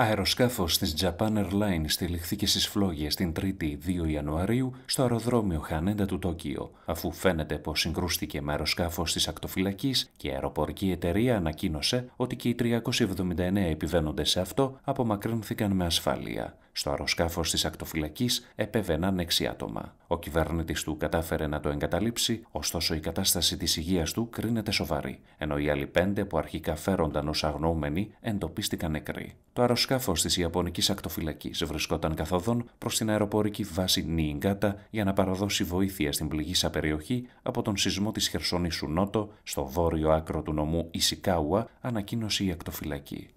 Αεροσκάφος της Japan Airlines στηλιχθήκε στις φλόγες την 3η 2 Ιανουαρίου στο αεροδρόμιο Χανέντα του Τόκιο, αφού φαίνεται πως συγκρούστηκε με αεροσκάφος της ακτοφυλακής και η αεροπορική εταιρεία ανακοίνωσε ότι και οι 379 επιβαίνοντες σε αυτό απομακρύνθηκαν με ασφάλεια. Στο αεροσκάφος της ακτοφυλακής επέβαιναν 6 άτομα. Ο κυβέρνητης του κατάφερε να το εγκαταλείψει, ωστόσο η κατάσταση της υγείας του κρίνεται σοβαρή, ενώ οι άλλοι πέντε που αρχικά φέρονταν ως αγνοούμενοι εντοπίστηκαν νεκροί. Το αεροσκάφος της Ιαπωνικής ακτοφυλακής βρισκόταν καθοδόν προς την αεροπορική βάση Νιγκάτα για να παραδώσει βοήθεια στην πληγήσα περιοχή από τον σεισμό της Χερσονήσου Νότο, στο βόρειο άκρο του νομού Ισικάουα, ανακοίνωσε η ακτοφυλακή.